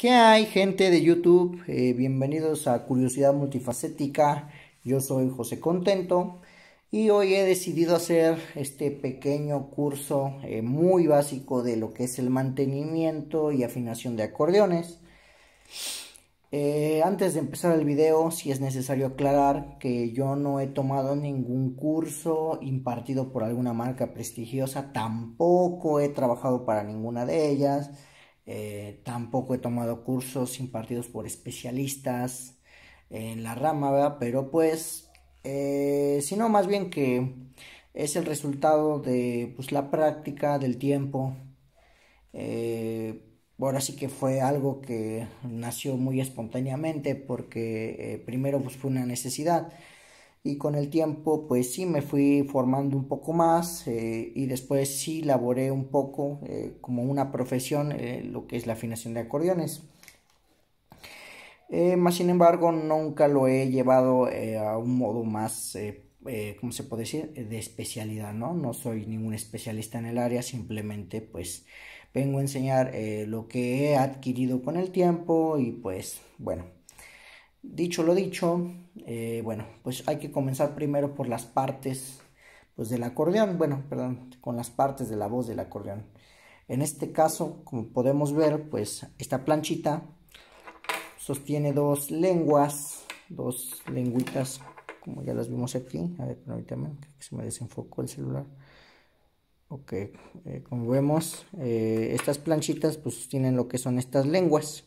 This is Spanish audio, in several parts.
¿Qué hay gente de YouTube? Eh, bienvenidos a Curiosidad Multifacética. Yo soy José Contento y hoy he decidido hacer este pequeño curso eh, muy básico de lo que es el mantenimiento y afinación de acordeones. Eh, antes de empezar el video, si es necesario aclarar que yo no he tomado ningún curso impartido por alguna marca prestigiosa, tampoco he trabajado para ninguna de ellas eh, tampoco he tomado cursos impartidos por especialistas en la rama, Pero pues, eh, sino más bien que es el resultado de pues, la práctica, del tiempo. Eh, ahora sí que fue algo que nació muy espontáneamente porque primero pues, fue una necesidad y con el tiempo pues sí me fui formando un poco más eh, y después sí laboré un poco eh, como una profesión eh, lo que es la afinación de acordeones. más sin embargo nunca lo he llevado a un modo más, ¿cómo se puede decir?, de especialidad, ¿no? No soy ningún especialista en el área, simplemente pues vengo a enseñar lo que he adquirido con el tiempo y pues bueno, Dicho lo dicho, eh, bueno, pues hay que comenzar primero por las partes pues, del acordeón, bueno, perdón, con las partes de la voz del acordeón. En este caso, como podemos ver, pues esta planchita sostiene dos lenguas, dos lengüitas, como ya las vimos aquí. A ver, permítame, que se me desenfocó el celular. Ok, eh, como vemos, eh, estas planchitas pues sostienen lo que son estas lenguas.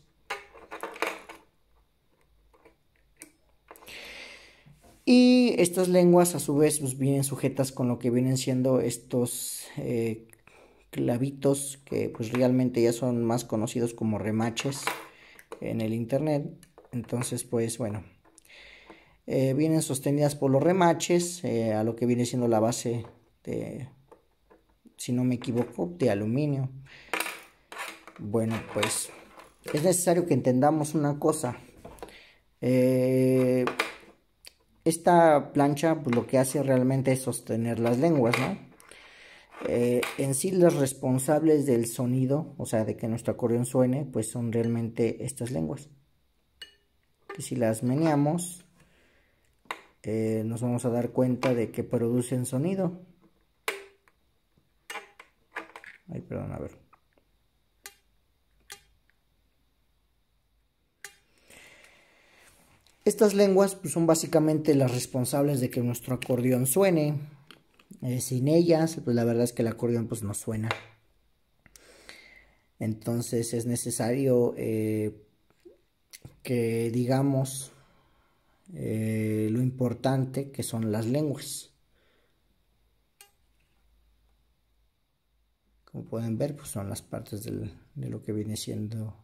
Estas lenguas a su vez pues, vienen sujetas con lo que vienen siendo estos eh, clavitos que pues realmente ya son más conocidos como remaches en el internet. Entonces pues bueno, eh, vienen sostenidas por los remaches eh, a lo que viene siendo la base de, si no me equivoco, de aluminio. Bueno pues es necesario que entendamos una cosa. Esta plancha pues, lo que hace realmente es sostener las lenguas, ¿no? Eh, en sí los responsables del sonido, o sea, de que nuestro acordeón suene, pues son realmente estas lenguas. Y si las meneamos, eh, nos vamos a dar cuenta de que producen sonido. Ay, perdón, a ver. Estas lenguas pues, son básicamente las responsables de que nuestro acordeón suene. Eh, sin ellas, pues la verdad es que el acordeón pues, no suena. Entonces es necesario eh, que digamos eh, lo importante que son las lenguas. Como pueden ver, pues son las partes de lo que viene siendo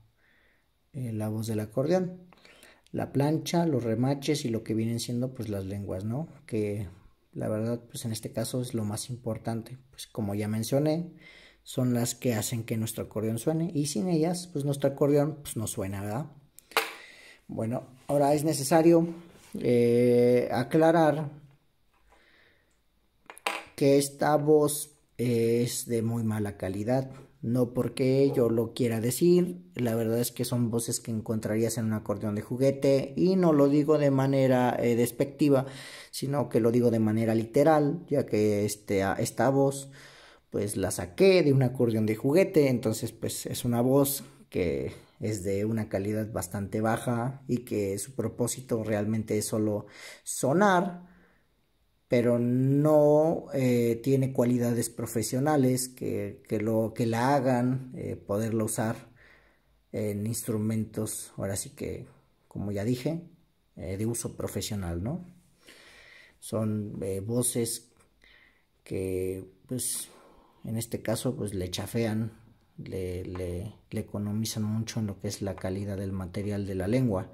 la voz del acordeón la plancha, los remaches y lo que vienen siendo pues las lenguas, ¿no? Que la verdad pues en este caso es lo más importante, pues como ya mencioné, son las que hacen que nuestro acordeón suene y sin ellas pues nuestro acordeón pues no suena, ¿verdad? Bueno, ahora es necesario eh, aclarar que esta voz es de muy mala calidad. No porque yo lo quiera decir, la verdad es que son voces que encontrarías en un acordeón de juguete y no lo digo de manera eh, despectiva, sino que lo digo de manera literal, ya que este, esta voz pues la saqué de un acordeón de juguete, entonces pues es una voz que es de una calidad bastante baja y que su propósito realmente es solo sonar pero no eh, tiene cualidades profesionales que, que, lo, que la hagan eh, poderla usar en instrumentos, ahora sí que, como ya dije, eh, de uso profesional, ¿no? Son voces que, pues, en este caso, pues le chafean, le, le economizan mucho en lo que es la calidad del material de la lengua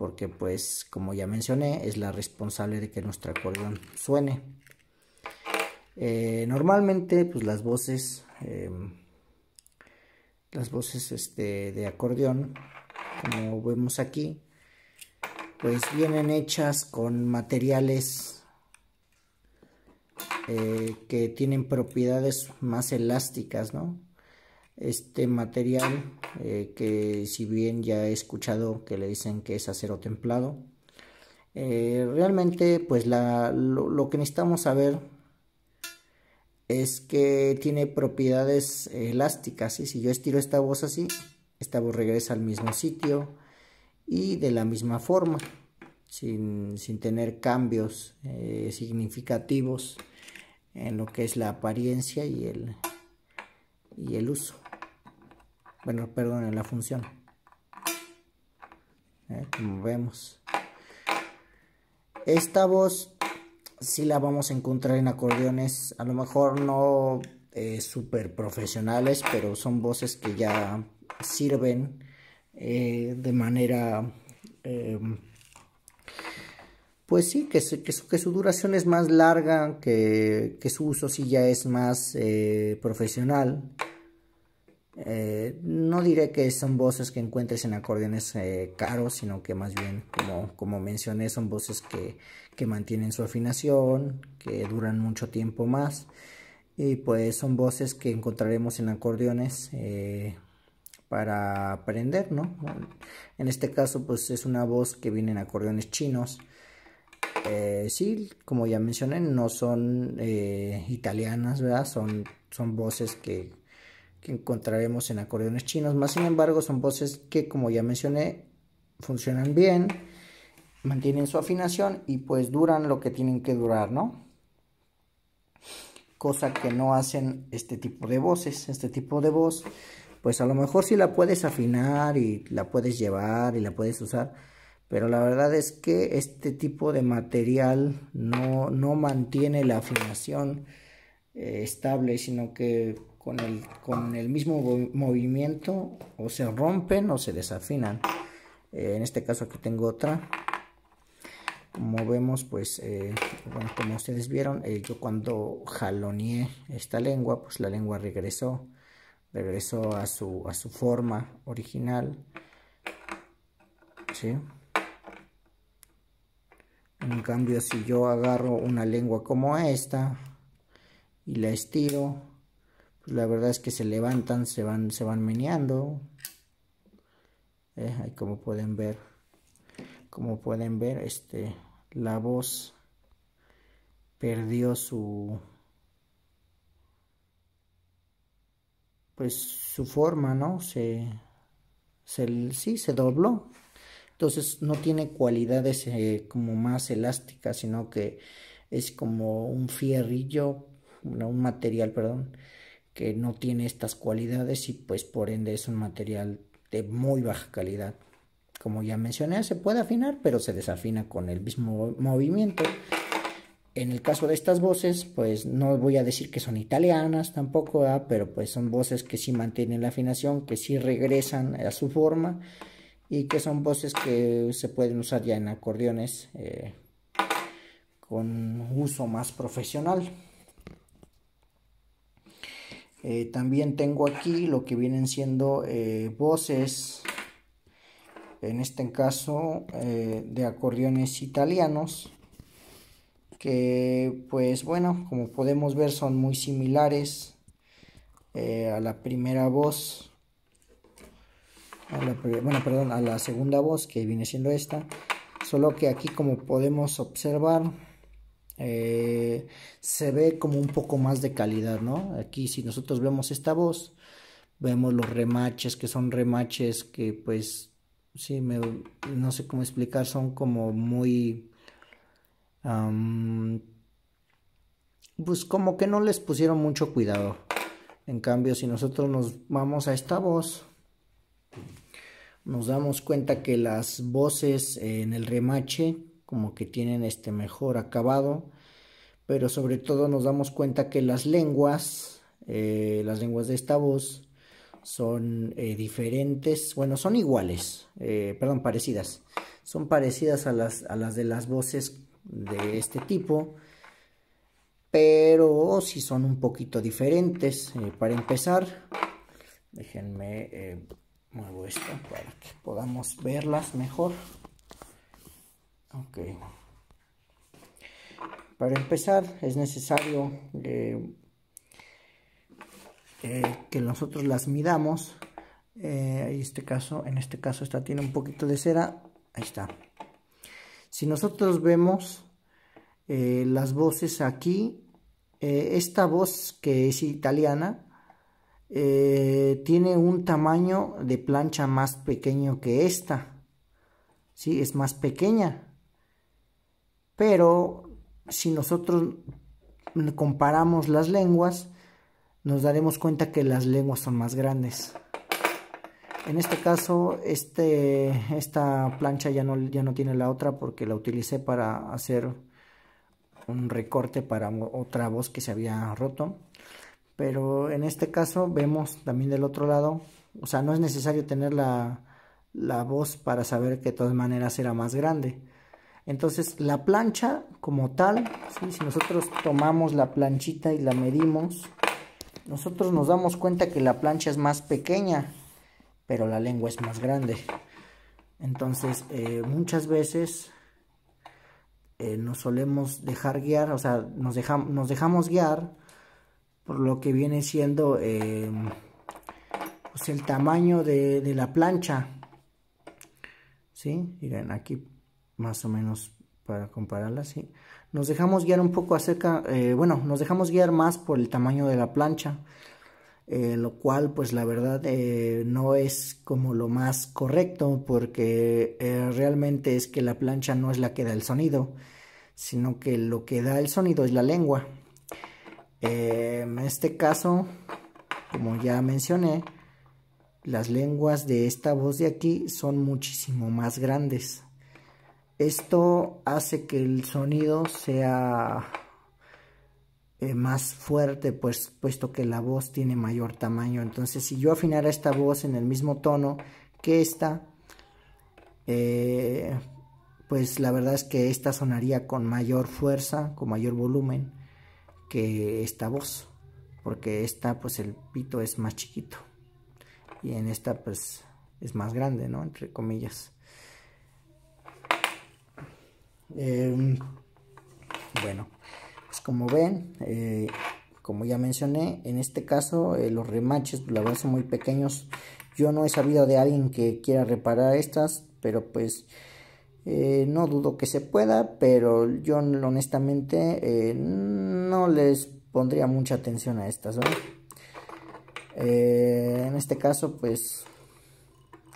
porque pues como ya mencioné es la responsable de que nuestro acordeón suene. Eh, normalmente pues las voces, em, las voces este, de acordeón, como vemos aquí, pues vienen hechas con materiales eh, que tienen propiedades más elásticas, ¿no? este material eh, que si bien ya he escuchado que le dicen que es acero templado eh, realmente pues la, lo, que necesitamos saber es que tiene propiedades elásticas y si yo estiro esta voz así esta voz regresa al mismo sitio y de la misma forma sin, tener cambios eh, significativos en lo que es la apariencia y el, y el uso bueno, perdón, en la función. Eh, como vemos. Esta voz sí la vamos a encontrar en acordeones, a lo mejor no eh, super profesionales, pero son voces que ya sirven eh, de manera... Em, pues sí, que su, que, duración es más larga, que, que, su uso sí ya es más profesional. Eh, no diré que son voces que encuentres en acordeones eh, caros, sino que más bien, como, como mencioné, son voces que, mantienen su afinación, que duran mucho tiempo más, y pues son voces que encontraremos en acordeones eh, para aprender, ¿no? En este caso, pues es una voz que viene en acordeones chinos. sí, como ya mencioné, no son italianas, ¿verdad? Son, son voces que, que encontraremos en acordeones chinos, más sin embargo son voces que como ya mencioné funcionan bien, mantienen su afinación y pues duran lo que tienen que durar, ¿no? Cosa que no hacen este tipo de voces, este tipo de voz, pues a lo mejor sí la puedes afinar y la puedes llevar y la puedes usar, pero la verdad es que este tipo de material no, no mantiene la afinación eh, estable, sino que con el, con el mismo movimiento o se rompen o se desafinan. Eh, en este caso aquí tengo otra. Como vemos, pues, eh, bueno, como ustedes vieron, yo cuando jaloneé esta lengua, pues la lengua regresó, regresó a su, a su forma original. ¿Sí? En cambio, si yo agarro una lengua como esta, y la estiro, pues la verdad es que se levantan, se van, se van meneando. Eh, ahí como pueden ver, como pueden ver, este, la voz perdió su, pues su forma, ¿no? Se, se, sí, se dobló. Entonces no tiene cualidades eh, como más elásticas, sino que es como un fierrillo un material, perdón, que no tiene estas cualidades y pues por ende es un material de muy baja calidad. Como ya mencioné, se puede afinar, pero se desafina con el mismo movimiento. En el caso de estas voces, pues no voy a decir que son italianas tampoco, pero pues son voces que sí mantienen la afinación, que sí regresan a su forma y que son voces que se pueden usar ya en acordeones eh, con uso más profesional. Eh, también tengo aquí lo que vienen siendo eh, voces, en este caso eh, de acordeones italianos, que pues bueno, como podemos ver son muy similares a la primera voz, bueno, perdón, a la segunda voz que viene siendo esta, solo que aquí como podemos observar, eh, se ve como un poco más de calidad, ¿no? Aquí si nosotros vemos esta voz, vemos los remaches, que son remaches que pues, sí, me, no sé cómo explicar, son como muy... pues como que no les pusieron mucho cuidado. En cambio, si nosotros nos vamos a esta voz, nos damos cuenta que las voces en el remache como que tienen este mejor acabado, pero sobre todo nos damos cuenta que las lenguas, eh, las lenguas de esta voz, son eh, diferentes, bueno, son iguales, eh, perdón, parecidas, son parecidas a las, de las voces de este tipo, pero sí son un poquito diferentes. para empezar, déjenme, muevo esto para que podamos verlas mejor. Ok. Para empezar es necesario eh, eh, que nosotros las midamos. Eh, este caso, en este caso esta tiene un poquito de cera. Ahí está. Si nosotros vemos las voces aquí, esta voz que es italiana tiene un tamaño de plancha más pequeño que esta. Sí, es más pequeña pero si nosotros comparamos las lenguas, nos daremos cuenta que las lenguas son más grandes. En este caso, este, esta plancha ya no, ya no tiene la otra porque la utilicé para hacer un recorte para otra voz que se había roto. Pero en este caso vemos también del otro lado, o sea, no es necesario tener la voz para saber que de todas maneras era más grande. Entonces la plancha como tal, si nosotros tomamos la planchita y la medimos, nosotros nos damos cuenta que la plancha es más pequeña, pero la lengua es más grande. Entonces eh, muchas veces eh, nos solemos dejar guiar, o sea, nos, dejamos guiar por lo que viene siendo em, pues, el tamaño de, de la plancha. ¿Sí? Miren, aquí más o menos para compararla, así. Nos dejamos guiar un poco acerca, eh, bueno, nos dejamos guiar más por el tamaño de la plancha, eh, lo cual pues la verdad eh, no es como lo más correcto porque realmente es que la plancha no es la que da el sonido, sino que lo que da el sonido es la lengua. en este caso, como ya mencioné, las lenguas de esta voz de aquí son muchísimo más grandes. Esto hace que el sonido sea eh, más fuerte, pues, puesto que la voz tiene mayor tamaño. Entonces, si yo afinara esta voz en el mismo tono que esta, eh, pues la verdad es que esta sonaría con mayor fuerza, con mayor volumen que esta voz, porque esta, pues el pito es más chiquito y en esta, pues es más grande, ¿no? Entre comillas. Em, bueno, pues como ven, eh, como ya mencioné, en este caso eh, los remaches, la verdad son muy pequeños. Yo no he sabido de alguien que quiera reparar estas, pero pues eh, no dudo que se pueda, pero yo honestamente no les pondría mucha atención a estas. en este caso, pues,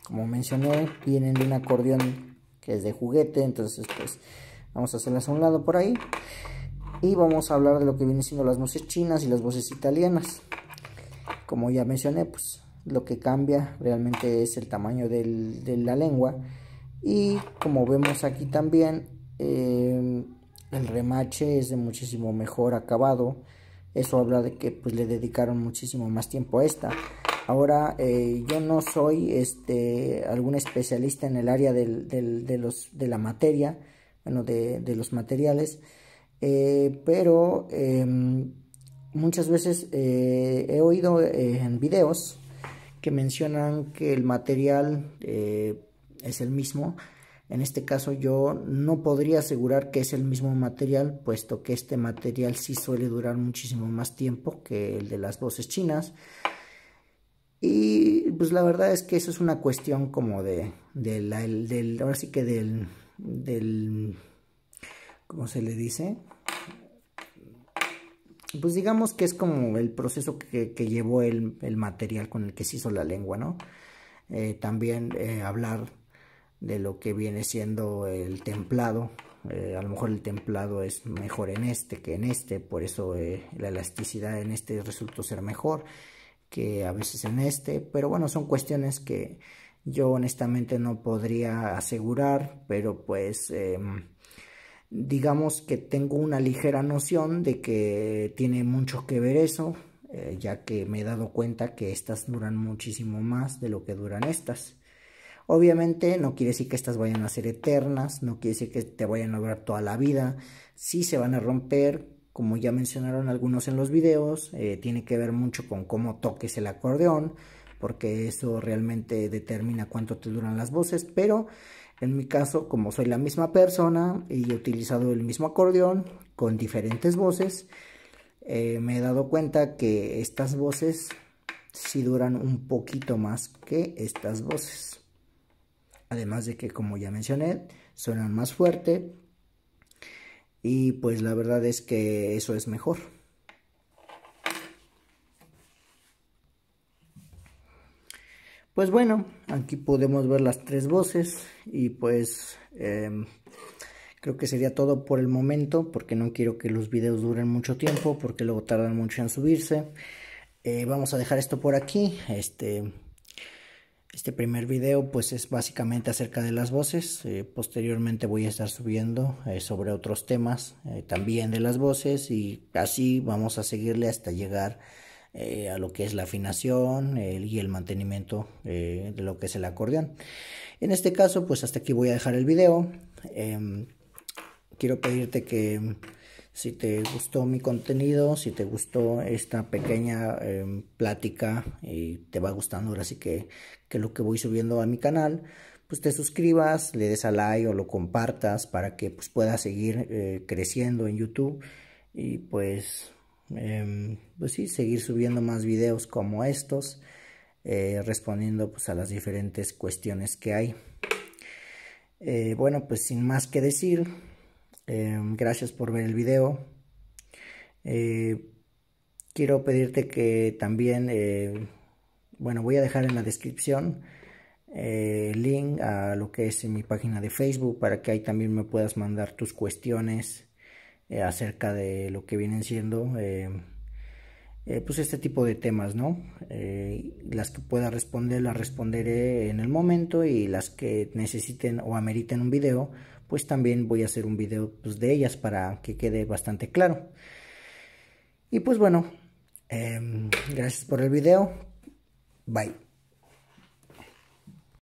como mencioné, vienen de un acordeón que es de juguete, entonces pues vamos a hacerlas a un lado por ahí. Y vamos a hablar de lo que vienen siendo las voces chinas y las voces italianas. Como ya mencioné, pues lo que cambia realmente es el tamaño de la lengua. Y como vemos aquí también, eh, el remache es de muchísimo mejor acabado. Eso habla de que pues, le dedicaron muchísimo más tiempo a esta. Ahora, eh, yo no soy este, algún especialista en el área de, de la materia, bueno, de, los materiales, eh, pero em, muchas veces eh, he oído en videos que mencionan que el material es el mismo. En este caso yo no podría asegurar que es el mismo material, puesto que este material sí suele durar muchísimo más tiempo que el de las voces chinas. Y pues la verdad es que eso es una cuestión como de, de del, ahora sí que del, ¿cómo se le dice? Pues digamos que es como el proceso que, que llevó el, el, material con el que se hizo la lengua, ¿no? Eh, también eh, hablar de lo que viene siendo el templado. Eh, a lo mejor el templado es mejor en este que en este, por eso la elasticidad en este resultó ser mejor que a veces en este, pero bueno, son cuestiones que yo honestamente no podría asegurar, pero pues em, digamos que tengo una ligera noción de que tiene mucho que ver eso, eh, ya que me he dado cuenta que estas duran muchísimo más de lo que duran estas. Obviamente no quiere decir que estas vayan a ser eternas, no quiere decir que te vayan a durar toda la vida, sí se van a romper, como ya mencionaron algunos en los videos, eh, tiene que ver mucho con cómo toques el acordeón, porque eso realmente determina cuánto te duran las voces, pero en mi caso, como soy la misma persona y he utilizado el mismo acordeón con diferentes voces, eh, me he dado cuenta que estas voces sí duran un poquito más que estas voces. Además de que, como ya mencioné, suenan más fuerte y pues la verdad es que eso es mejor. Pues bueno, aquí podemos ver las tres voces y pues em, creo que sería todo por el momento porque no quiero que los videos duren mucho tiempo porque luego tardan mucho en subirse. Eh, vamos a dejar esto por aquí. Este, este primer video pues es básicamente acerca de las voces, eh, posteriormente voy a estar subiendo eh, sobre otros temas eh, también de las voces y así vamos a seguirle hasta llegar a lo que es la afinación y el mantenimiento de lo que es el acordeón. En este caso pues hasta aquí voy a dejar el video, em, quiero pedirte que si te gustó mi contenido, si te gustó esta pequeña em, plática y te va gustando ahora sí que, que lo que voy subiendo a mi canal, pues te suscribas, le des a like o lo compartas para que pues, puedas seguir eh, creciendo en YouTube y pues, em, pues sí, seguir subiendo más videos como estos, eh, respondiendo pues a las diferentes cuestiones que hay. Eh, bueno, pues sin más que decir, Em, gracias por ver el video. Eh, quiero pedirte que también, eh, bueno, voy a dejar en la descripción eh, el link a lo que es mi página de Facebook para que ahí también me puedas mandar tus cuestiones acerca de lo que vienen siendo. Em, pues este tipo de temas, ¿no? las que pueda responder las responderé en el momento y las que necesiten o ameriten un video, pues también voy a hacer un video pues, de ellas para que quede bastante claro. Y pues bueno, em, gracias por el video. Bye.